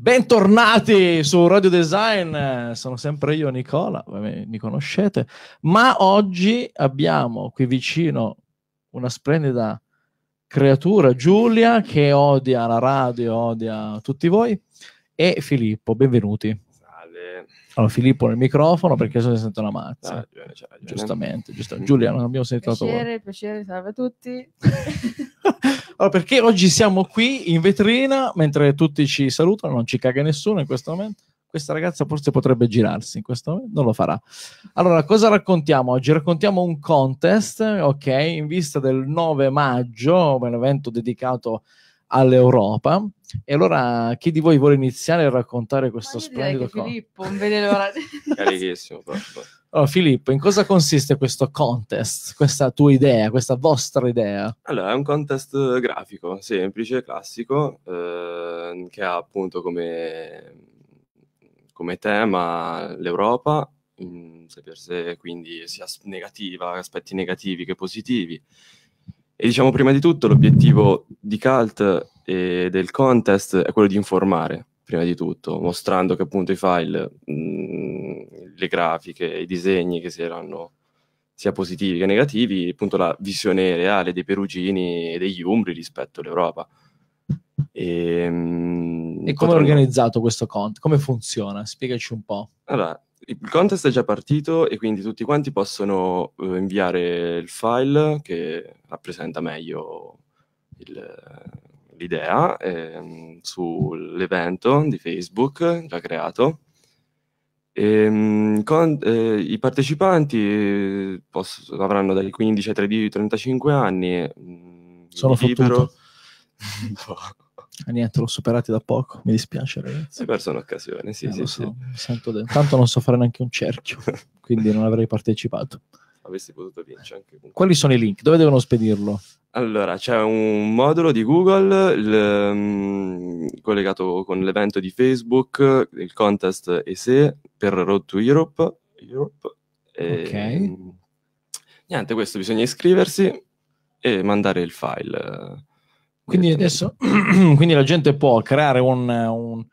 Bentornati su Radio Design, sono sempre io Nicola, mi conoscete, ma oggi abbiamo qui vicino una splendida creatura, Giulia, che odia la radio, odia tutti voi, e Filippo, benvenuti. Salve. Allora, Filippo nel microfono perché se ne sente una mazza. Ah, giustamente, giustamente. Giulia, non abbiamo sentito piacere, piacere, salve a tutti. allora, perché oggi siamo qui in vetrina mentre tutti ci salutano, non ci caga nessuno in questo momento. Questa ragazza forse potrebbe girarsi in questo momento, non lo farà. Allora, cosa raccontiamo oggi? Raccontiamo un contest, ok, in vista del 9 maggio, un evento dedicato a all'Europa. E allora chi di voi vuole iniziare a raccontare questo splendido conto? Filippo, non vedo l'ora. Carichissimo. Allora, oh, Filippo, in cosa consiste questo contest, questa tua idea, questa vostra idea? Allora, è un contest grafico, semplice, classico, eh, che ha appunto come, come tema l'Europa, mm, se per sé, quindi sia negativa, aspetti negativi che positivi, e diciamo prima di tutto l'obiettivo di Cult e del contest è quello di informare, prima di tutto, mostrando che appunto i file, mh, mm, le grafiche, i disegni che si erano sia positivi che negativi, appunto la visione reale dei perugini e degli umbri rispetto all'Europa. E, ehm, e come è organizzato questo contest? Come funziona? Spiegaci un po'. Allora, il contest è già partito e quindi tutti quanti possono eh, inviare il file che rappresenta meglio l'idea eh, sull'evento di Facebook già creato. E, ehm, con, eh, I partecipanti eh, possono, avranno dai 15 ai 35 anni. Mm, Sono libero. fottuto. E niente, l'ho superato da poco, mi dispiace ragazzi. Hai perso un'occasione, sì, eh, sì, so, sì. De- Tanto non so fare neanche un cerchio, quindi non avrei partecipato. Avresti potuto vincere anche comunque. Quali sono i link? Dove devono spedirlo? Allora, c'è un modulo di Google il, um, collegato con l'evento di Facebook, il contest ESE per Road to Europe. Europe e, ok. Um, niente, questo bisogna iscriversi e mandare il file quindi adesso quindi la gente può creare un, un,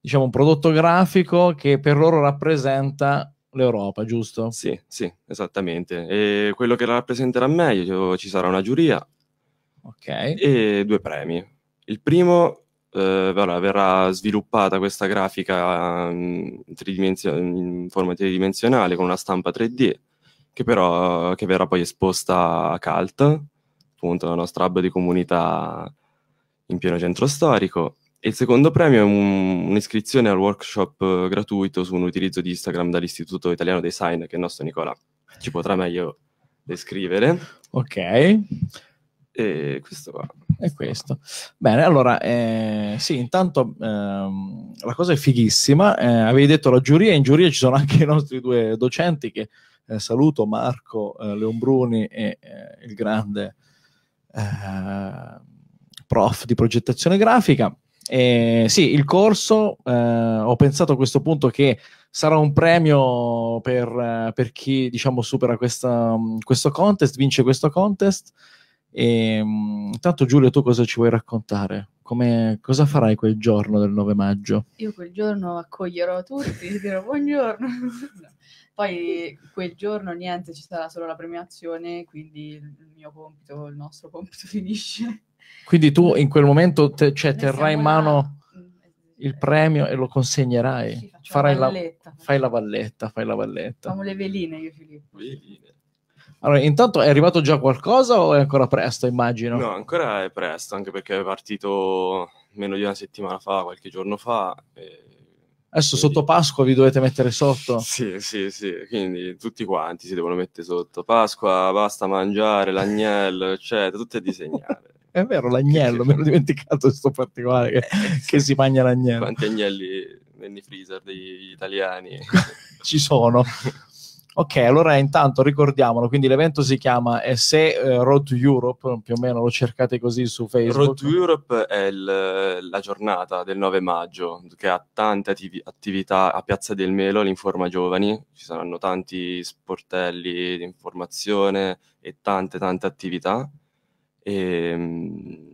diciamo, un prodotto grafico che per loro rappresenta l'Europa, giusto? Sì, sì, esattamente. E quello che la rappresenterà meglio ci sarà una giuria okay. e due premi. Il primo eh, allora, verrà sviluppata questa grafica mm, in, in, forma tridimensionale con una stampa 3D che però che verrà poi esposta a Calt appunto la nostra hub di comunità in pieno centro storico. E il secondo premio è un, un'iscrizione al workshop eh, gratuito su un utilizzo di Instagram dall'Istituto Italiano Design, che il nostro Nicola ci potrà meglio descrivere. Ok. E questo qua. E questo. Bene, allora, eh, sì, intanto ehm, la cosa è fighissima. Eh, avevi detto la giuria, in giuria ci sono anche i nostri due docenti che eh, saluto, Marco eh, Leombruni e eh, il grande eh, prof di progettazione grafica. E, sì, il corso, eh, ho pensato a questo punto che sarà un premio per, eh, per chi diciamo, supera questa, mm, questo contest, vince questo contest. E, mm, intanto Giulio, tu cosa ci vuoi raccontare? Come, cosa farai quel giorno del 9 maggio? Io quel giorno accoglierò tutti e dirò buongiorno. Poi quel giorno niente, ci sarà solo la premiazione, quindi il mio compito, il nostro compito finisce. Quindi tu in quel momento te, cioè, terrai in mano là. il premio e lo consegnerai. Sì, Farai la, fai la valletta, fai la valletta. Facciamo le veline io Filippo. Veline. Allora, intanto è arrivato già qualcosa o è ancora presto, immagino? No, ancora è presto, anche perché è partito meno di una settimana fa, qualche giorno fa. E... Adesso Quindi... sotto Pasqua vi dovete mettere sotto? Sì, sì, sì. Quindi tutti quanti si devono mettere sotto. Pasqua, basta mangiare, l'agnello, eccetera, tutti a disegnare. è vero, l'agnello, mi ero dimenticato questo particolare che, eh, che, si mangia l'agnello. Quanti agnelli nel freezer degli italiani? Ci sono. Ok, allora intanto ricordiamolo, quindi l'evento si chiama eh, SE eh, Road to Europe, più o meno lo cercate così su Facebook. Road to Europe è il, la giornata del 9 maggio che ha tante attiv- attività a Piazza del Melo, l'Informa Giovani, ci saranno tanti sportelli di informazione e tante tante attività. E, ehm,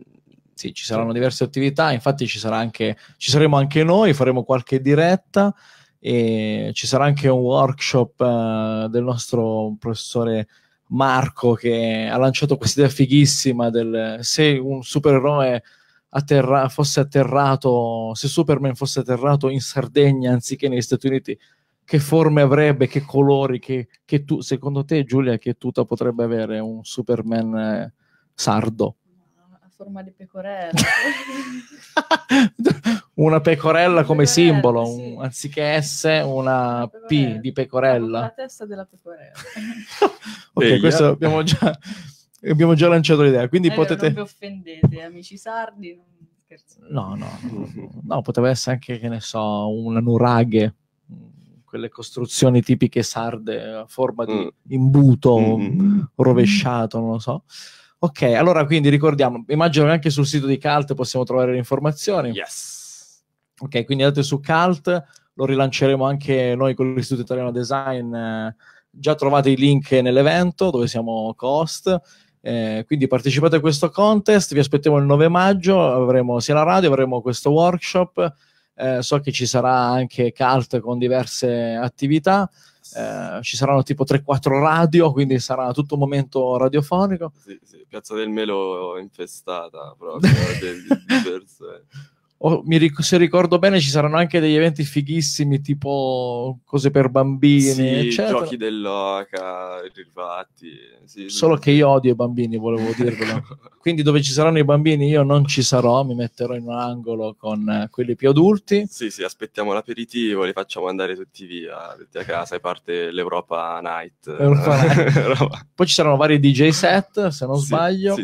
sì, ci saranno diverse attività, infatti ci, sarà anche, ci saremo anche noi, faremo qualche diretta e ci sarà anche un workshop uh, del nostro professore Marco che ha lanciato questa idea fighissima del se un supereroe atterra- fosse atterrato, se Superman fosse atterrato in Sardegna anziché negli Stati Uniti, che forme avrebbe, che colori, che, che tu, secondo te Giulia, che tuta potrebbe avere un Superman eh, sardo? Una forma di pecorella. una pecorella come pecorella, simbolo, sì. un, anziché S, una P di pecorella. La testa della pecorella. ok, Eia. questo eh? abbiamo già, abbiamo già, lanciato l'idea, quindi eh, potete... Non vi offendete, amici sardi, non scherzo. No, no, no, poteva essere anche, che ne so, una nuraghe, quelle costruzioni tipiche sarde a forma di mm. imbuto mm. rovesciato, non lo so. Ok, allora quindi ricordiamo, immagino che anche sul sito di Cult possiamo trovare le informazioni. Yes Ok, quindi andate su Cult, lo rilanceremo anche noi con l'Istituto Italiano Design. Eh, già trovate i link nell'evento dove siamo cost. Eh, quindi partecipate a questo contest, vi aspettiamo il 9 maggio, avremo sia la radio, avremo questo workshop, eh, so che ci sarà anche CALT con diverse attività, eh, ci saranno tipo 3-4 radio, quindi sarà tutto un momento radiofonico. Sì, sì, Piazza del Melo infestata proprio di, di persone. Oh, ric- se ricordo bene ci saranno anche degli eventi fighissimi tipo cose per bambini sì, eccetera. giochi dell'oca derivati sì, solo sì. che io odio i bambini volevo dirvelo quindi dove ci saranno i bambini io non ci sarò mi metterò in un angolo con eh, quelli più adulti sì sì aspettiamo l'aperitivo li facciamo andare tutti via tutti a casa e parte l'Europa Night, Europa Night. poi ci saranno vari DJ set se non sì, sbaglio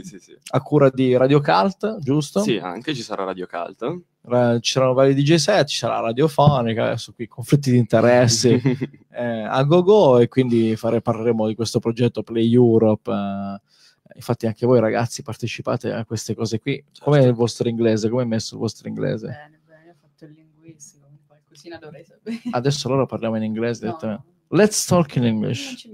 a cura di Radio Cult giusto? sì anche ci sarà Radio Cult ci saranno vari DJ set, ci sarà radiofonica, adesso qui conflitti di interessi eh, a go go e quindi fare, parleremo di questo progetto Play Europe. Eh, infatti anche voi ragazzi partecipate a queste cose qui. Certo. Com'è il vostro inglese? Come è messo il vostro inglese? Bene, bene, ho fatto il linguistico, qualcosina dovrei sapere. Adesso loro parliamo in inglese no, direttamente. Let's talk in English.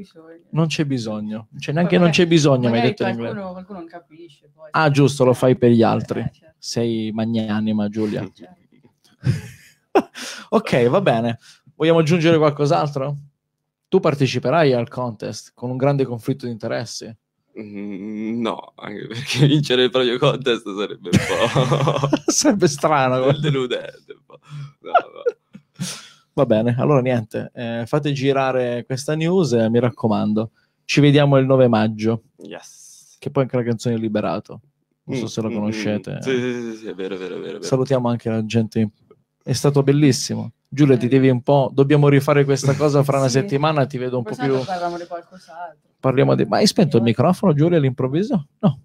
Non c'è bisogno. Non c'è bisogno. Cioè, neanche Poi, non c'è bisogno, mi hai detto in inglese. Qualcuno non capisce. Poi. Ah, giusto, lo fai per gli eh, altri. Eh, certo. Sei magnanima, Giulia. Certo. ok, va bene. Vogliamo aggiungere qualcos'altro? Tu parteciperai al contest con un grande conflitto di interessi. Mm, no, anche perché vincere il proprio contest sarebbe un po'... sarebbe strano. deludente. Un po'. No, no. Va bene, allora niente, eh, fate girare questa news e eh, mi raccomando, ci vediamo il 9 maggio. Yes. Che poi anche la canzone è Liberato. Non so mm, se la mm, mm, conoscete. Mm, sì, sì, sì, è vero, è vero, è vero. Salutiamo anche la gente. È stato bellissimo. Giulia, ti devi un po'. Dobbiamo rifare questa cosa fra sì. una settimana. Ti vedo un Questa po' più. Parliamo di qualcos'altro. Parliamo di. Ma hai spento il microfono, Giulia, all'improvviso? No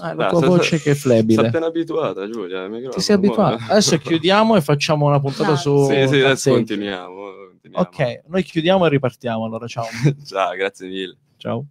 ah, la tua sta, voce sta, che è flebile. Sei appena abituata, Giulia. Eh, Ti sei abituata. Adesso chiudiamo e facciamo una puntata su. Sì, sì, adesso continuiamo, continuiamo. Ok, noi chiudiamo e ripartiamo. Allora, ciao. ciao, grazie mille. Ciao.